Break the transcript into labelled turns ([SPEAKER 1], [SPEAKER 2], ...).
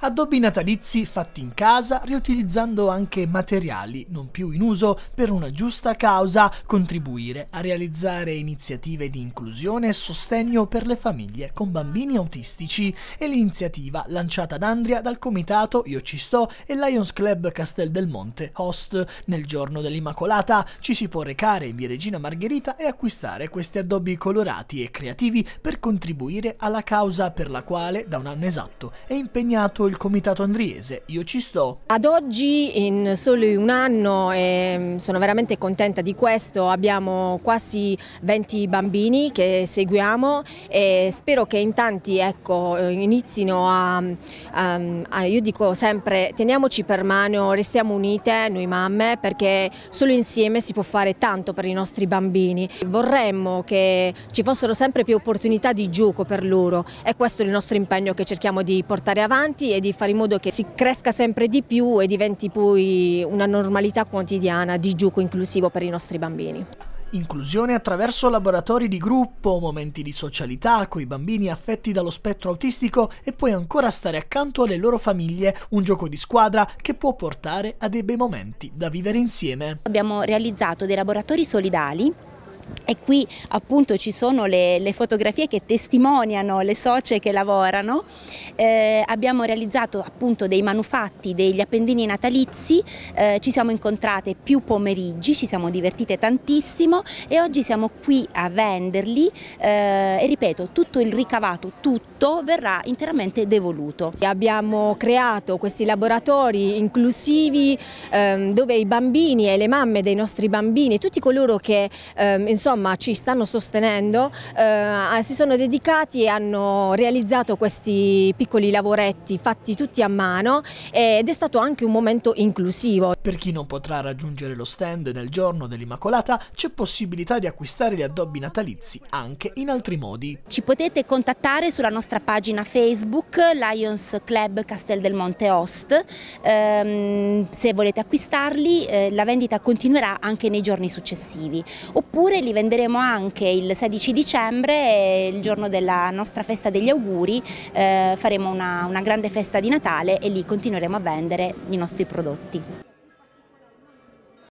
[SPEAKER 1] addobbi natalizi fatti in casa, riutilizzando anche materiali non più in uso per una giusta causa, contribuire a realizzare iniziative di inclusione e sostegno per le famiglie con bambini autistici e l'iniziativa lanciata ad Andria dal comitato Io ci sto e Lions Club Castel del Monte Host. Nel giorno dell'Immacolata ci si può recare in via Regina Margherita e acquistare questi addobbi colorati e creativi per contribuire alla causa per la quale da un anno esatto è impegnato creato il Comitato Andriese Io ci sto.
[SPEAKER 2] Ad oggi, in solo un anno, e ehm, sono veramente contenta di questo, abbiamo quasi 20 bambini che seguiamo e spero che in tanti ecco, inizino a, a, ehm, a, io dico sempre, teniamoci per mano, restiamo unite noi mamme perché solo insieme si può fare tanto per i nostri bambini. Vorremmo che ci fossero sempre più opportunità di gioco per loro È questo il nostro impegno che cerchiamo di portare avanti e di fare in modo che si cresca sempre di più e diventi poi una normalità quotidiana di gioco inclusivo per i nostri bambini.
[SPEAKER 1] Inclusione attraverso laboratori di gruppo, momenti di socialità con i bambini affetti dallo spettro autistico e poi ancora stare accanto alle loro famiglie, un gioco di squadra che può portare a dei bei momenti da vivere insieme. Abbiamo realizzato dei
[SPEAKER 3] laboratori solidali e qui appunto ci sono le, le fotografie che testimoniano le socie che lavorano. Eh, abbiamo realizzato appunto dei manufatti, degli appendini natalizi, eh, ci siamo incontrate più pomeriggi, ci siamo divertite tantissimo e oggi siamo qui a venderli eh, e ripeto tutto il ricavato, tutto verrà interamente devoluto.
[SPEAKER 2] Abbiamo creato questi laboratori inclusivi ehm, dove i bambini e le mamme dei nostri bambini, tutti coloro che ehm, insomma insomma ci stanno sostenendo, eh, si sono dedicati e hanno realizzato questi piccoli lavoretti
[SPEAKER 1] fatti tutti a mano ed è stato anche un momento inclusivo. Per chi non potrà raggiungere lo stand nel giorno dell'Immacolata c'è possibilità di acquistare gli addobbi natalizi anche in altri modi. Ci potete contattare sulla nostra pagina Facebook Lions
[SPEAKER 3] Club Castel del Monte Host. ehm, se volete acquistarli eh, la vendita continuerà anche nei giorni successivi oppure li venderemo venderemo anche il 16 dicembre, eh, il giorno della nostra festa degli auguri, eh, faremo una, una grande festa di Natale e lì continueremo a vendere i nostri prodotti.